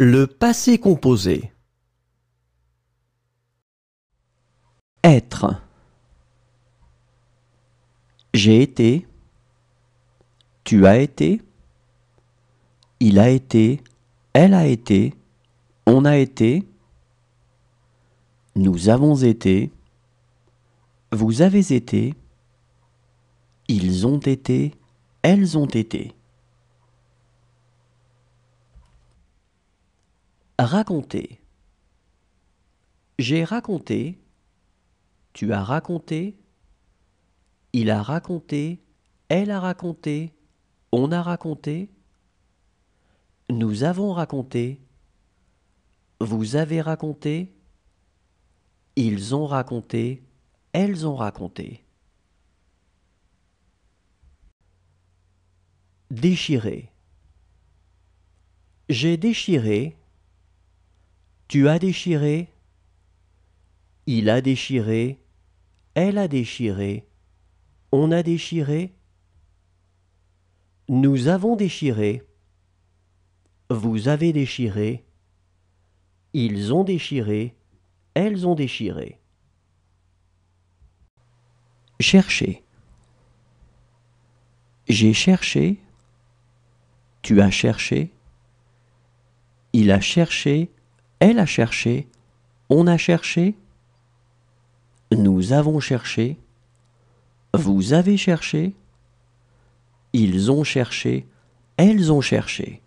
Le passé composé. Être. J'ai été. Tu as été. Il a été. Elle a été. On a été. Nous avons été. Vous avez été. Ils ont été. Elles ont été. Raconter. J'ai raconté. Tu as raconté. Il a raconté. Elle a raconté. On a raconté. Nous avons raconté. Vous avez raconté. Ils ont raconté. Elles ont raconté. Déchirer. J'ai déchiré. Tu as déchiré, il a déchiré, elle a déchiré, on a déchiré, nous avons déchiré, vous avez déchiré, ils ont déchiré, elles ont déchiré. Chercher. J'ai cherché, tu as cherché, il a cherché, elle a cherché, on a cherché, nous avons cherché, vous avez cherché, ils ont cherché, elles ont cherché.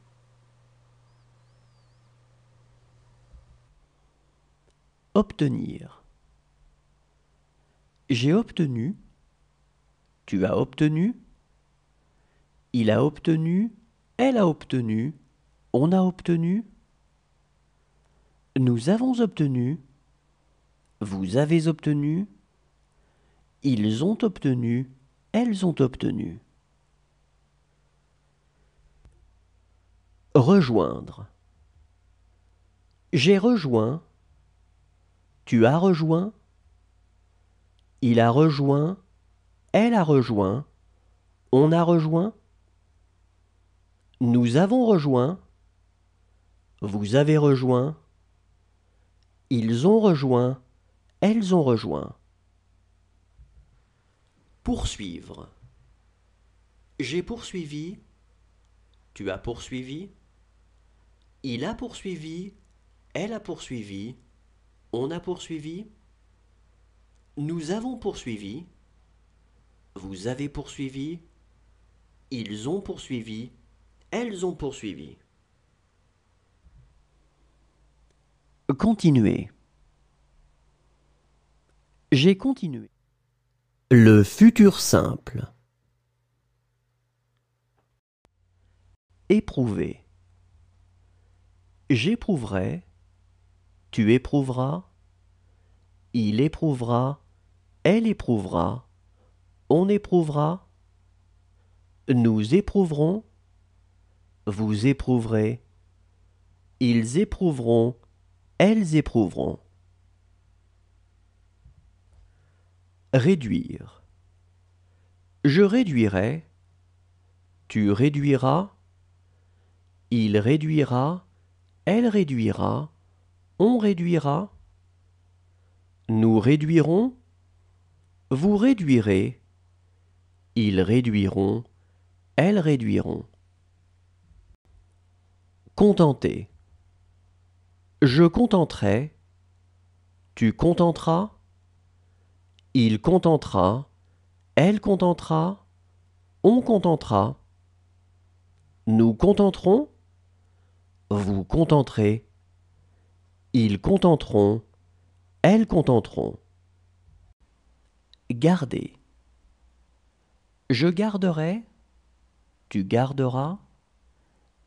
Obtenir. J'ai obtenu, tu as obtenu, il a obtenu, elle a obtenu, on a obtenu, nous avons obtenu. Vous avez obtenu. Ils ont obtenu. Elles ont obtenu. Rejoindre. J'ai rejoint. Tu as rejoint. Il a rejoint. Elle a rejoint. On a rejoint. Nous avons rejoint. Vous avez rejoint. Ils ont rejoint. Elles ont rejoint. Poursuivre. J'ai poursuivi. Tu as poursuivi. Il a poursuivi. Elle a poursuivi. On a poursuivi. Nous avons poursuivi. Vous avez poursuivi. Ils ont poursuivi. Elles ont poursuivi. Continuer. J'ai continué. Le futur simple. Éprouver. J'éprouverai. Tu éprouveras. Il éprouvera. Elle éprouvera. On éprouvera. Nous éprouverons. Vous éprouverez. Ils éprouveront elles éprouveront. Réduire. Je réduirai, tu réduiras, il réduira, elle réduira, on réduira, nous réduirons, vous réduirez, ils réduiront, elles réduiront. Contenter. Je contenterai, tu contenteras, il contentera, elle contentera, on contentera, nous contenterons, vous contenterez, ils contenteront, elles contenteront. Garder. Je garderai, tu garderas,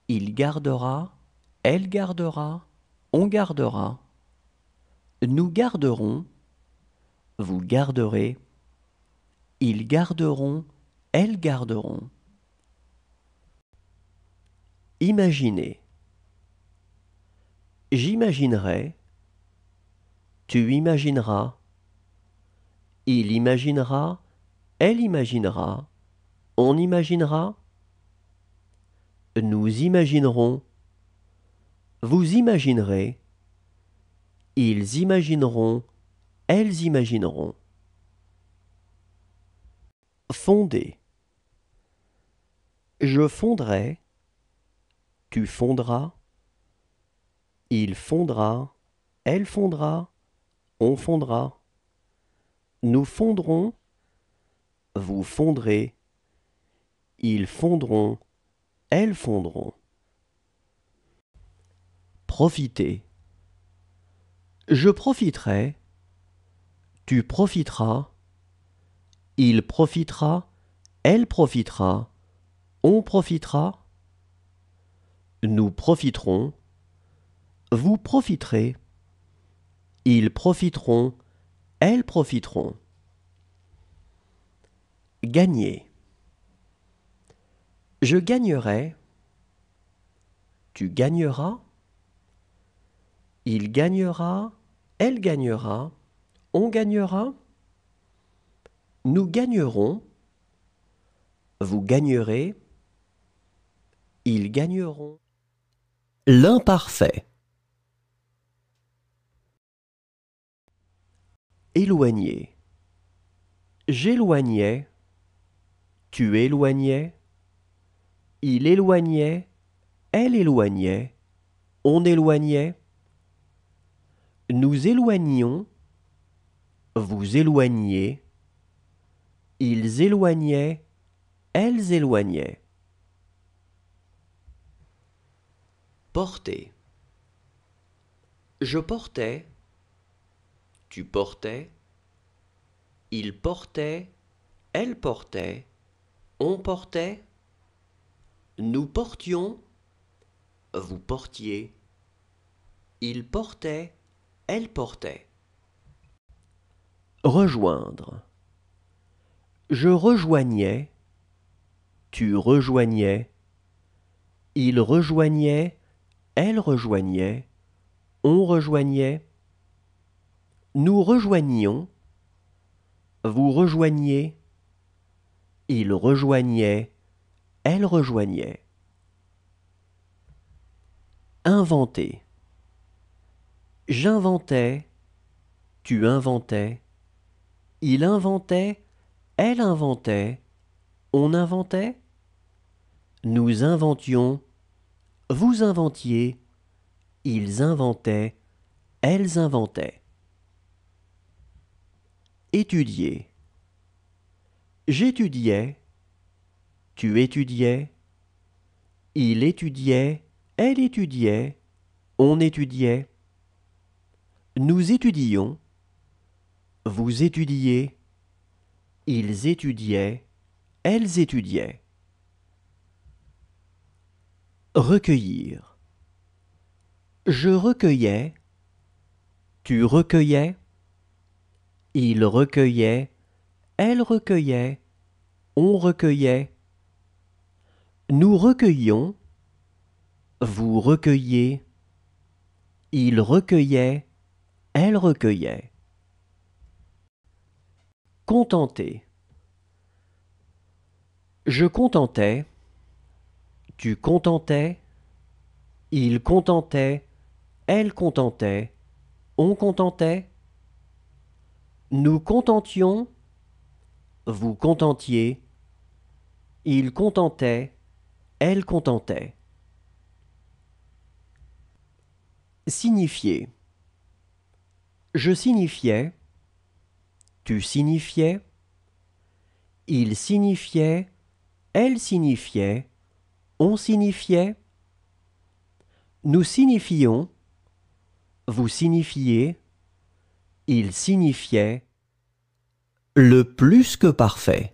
il gardera, elle gardera, on gardera, nous garderons, vous garderez, ils garderont, elles garderont. Imaginez. J'imaginerai, tu imagineras, il imaginera, elle imaginera, on imaginera, nous imaginerons, vous imaginerez, ils imagineront, elles imagineront. Fonder. Je fondrai, tu fondras, il fondra, elle fondra, on fondra. Nous fondrons, vous fondrez, ils fondront, elles fondront. Profiter. Je profiterai. Tu profiteras. Il profitera. Elle profitera. On profitera. Nous profiterons. Vous profiterez. Ils profiteront. Elles profiteront. Gagner. Je gagnerai. Tu gagneras. Il gagnera, elle gagnera, on gagnera, nous gagnerons, vous gagnerez, ils gagneront. L'imparfait. Éloigné. J'éloignais, tu éloignais, il éloignait, elle éloignait, on éloignait. Nous éloignions, vous éloignez, ils éloignaient, elles éloignaient. Porter. Je portais, tu portais, ils portait, elle portait, on portait, nous portions, vous portiez, ils portaient elle portait rejoindre je rejoignais tu rejoignais il rejoignait elle rejoignait on rejoignait nous rejoignions vous rejoigniez il rejoignait elle rejoignait inventer J'inventais, tu inventais, il inventait, elle inventait, on inventait, nous inventions, vous inventiez, ils inventaient, elles inventaient. Étudier. J'étudiais, tu étudiais, il étudiait, elle étudiait, on étudiait. Nous étudions. Vous étudiez. Ils étudiaient. Elles étudiaient. Recueillir. Je recueillais. Tu recueillais. Il recueillait. Elle recueillait. On recueillait. Nous recueillions. Vous recueillez. Il recueillait elle recueillait. Contenter. Je contentais, tu contentais, il contentait, elle contentait, on contentait, nous contentions, vous contentiez, il contentait, elle contentait. Signifier. Je signifiais, tu signifiais, il signifiait, elle signifiait, on signifiait, nous signifions, vous signifiez, il signifiait le plus que parfait.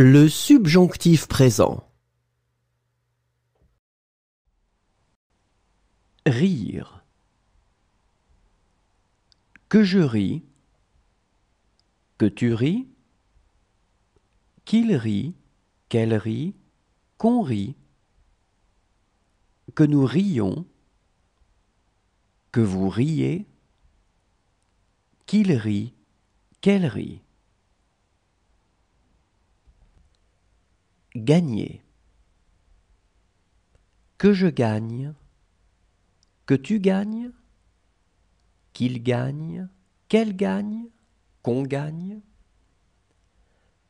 Le subjonctif présent. Rire. Que je ris. Que tu ris. Qu'il rit. Qu'elle rit. Qu'on rit. Que nous rions. Que vous riez. Qu'il rit. Qu'elle rit. Gagner. Que je gagne, que tu gagnes, qu'il gagne, qu'elle gagne, qu'on gagne,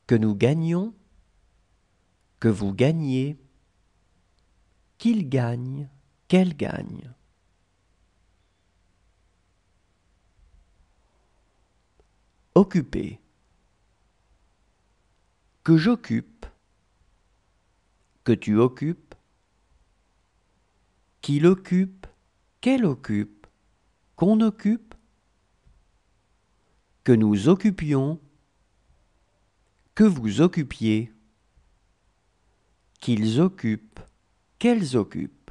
que nous gagnons. que vous gagnez, qu'il gagne, qu'elle gagne. Occuper. Que j'occupe, que tu occupes Qu'il occupe Qu'elle occupe Qu'on occupe Que nous occupions Que vous occupiez Qu'ils occupent Qu'elles occupent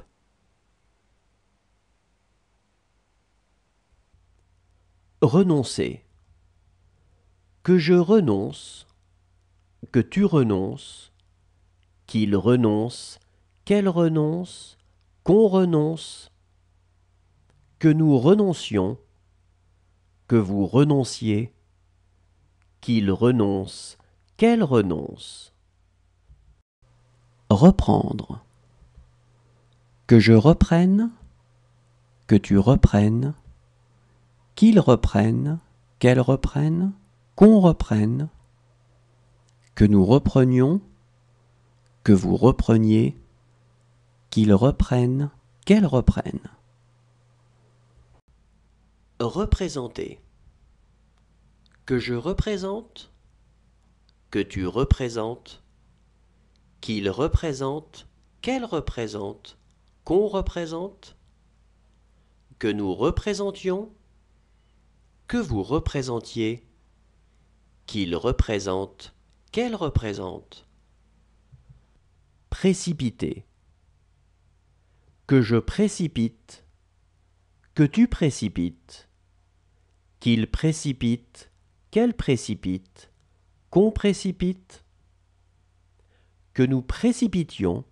Renoncer. Que je renonce, que tu renonces, qu'il renonce, qu'elle renonce, qu'on renonce, que nous renoncions, que vous renonciez, qu'il renonce, qu'elle renonce. Reprendre. Que je reprenne, que tu reprennes, qu'il reprenne, qu'elle reprenne, qu'on reprenne, que nous reprenions, que vous repreniez, qu'ils reprennent, qu'elle reprenne. Représenter. Que je représente, que tu représentes, qu'il représente, qu'elle représente, qu'on représente, que nous représentions, que vous représentiez, qu'il représente, qu'elle représente précipiter. Que je précipite, que tu précipites, qu'il précipite, qu'elle précipite, qu'on précipite, que nous précipitions,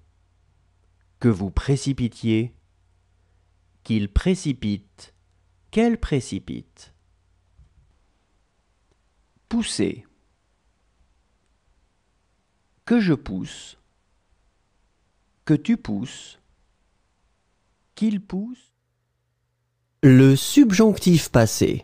que vous précipitiez, qu'il précipite, qu'elle précipite. Pousser. Que je pousse, que tu pousses, qu'il pousse. Le subjonctif passé.